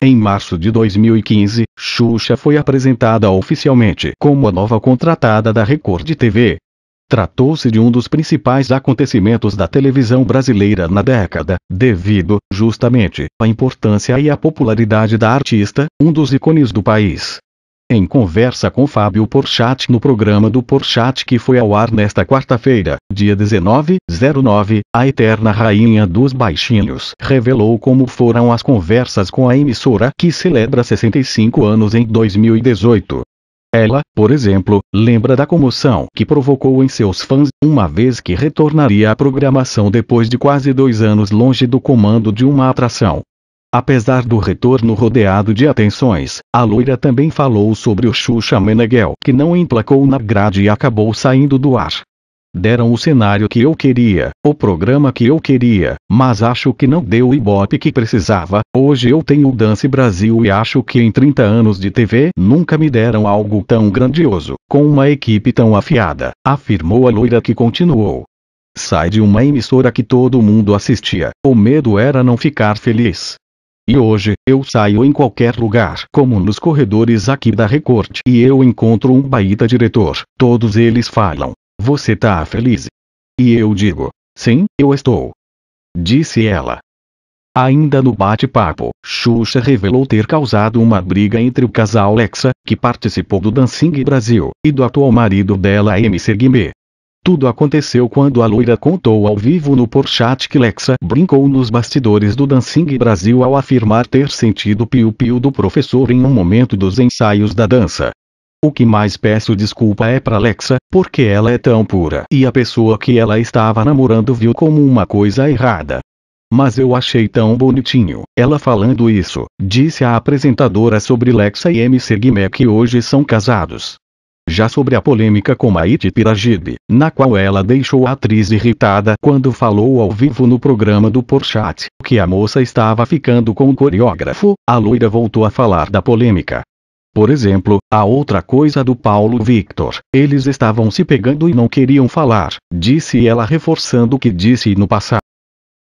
Em março de 2015, Xuxa foi apresentada oficialmente como a nova contratada da Record TV. Tratou-se de um dos principais acontecimentos da televisão brasileira na década, devido, justamente, à importância e à popularidade da artista, um dos ícones do país em conversa com Fábio Porchat no programa do Porchat que foi ao ar nesta quarta-feira, dia 19/09, a eterna rainha dos baixinhos revelou como foram as conversas com a emissora que celebra 65 anos em 2018. Ela, por exemplo, lembra da comoção que provocou em seus fãs, uma vez que retornaria à programação depois de quase dois anos longe do comando de uma atração. Apesar do retorno rodeado de atenções, a loira também falou sobre o Xuxa Meneghel que não emplacou na grade e acabou saindo do ar. Deram o cenário que eu queria, o programa que eu queria, mas acho que não deu o ibope que precisava. Hoje eu tenho o Dance Brasil e acho que em 30 anos de TV nunca me deram algo tão grandioso, com uma equipe tão afiada, afirmou a loira que continuou. Sai de uma emissora que todo mundo assistia, o medo era não ficar feliz. E hoje, eu saio em qualquer lugar, como nos corredores aqui da Record, e eu encontro um baita diretor. Todos eles falam: Você tá feliz? E eu digo: Sim, eu estou. Disse ela. Ainda no bate-papo, Xuxa revelou ter causado uma briga entre o casal Lexa, que participou do Dancing Brasil, e do atual marido dela MC Guimê. Tudo aconteceu quando a loira contou ao vivo no Porchat que Lexa brincou nos bastidores do Dancing Brasil ao afirmar ter sentido piu-piu do professor em um momento dos ensaios da dança. O que mais peço desculpa é para Lexa, porque ela é tão pura e a pessoa que ela estava namorando viu como uma coisa errada. Mas eu achei tão bonitinho, ela falando isso, disse a apresentadora sobre Lexa e MC Guimé que hoje são casados já sobre a polêmica com Maite Piragibe, na qual ela deixou a atriz irritada quando falou ao vivo no programa do Porchat que a moça estava ficando com o coreógrafo, a loira voltou a falar da polêmica. Por exemplo, a outra coisa do Paulo Victor, eles estavam se pegando e não queriam falar, disse ela reforçando o que disse no passado.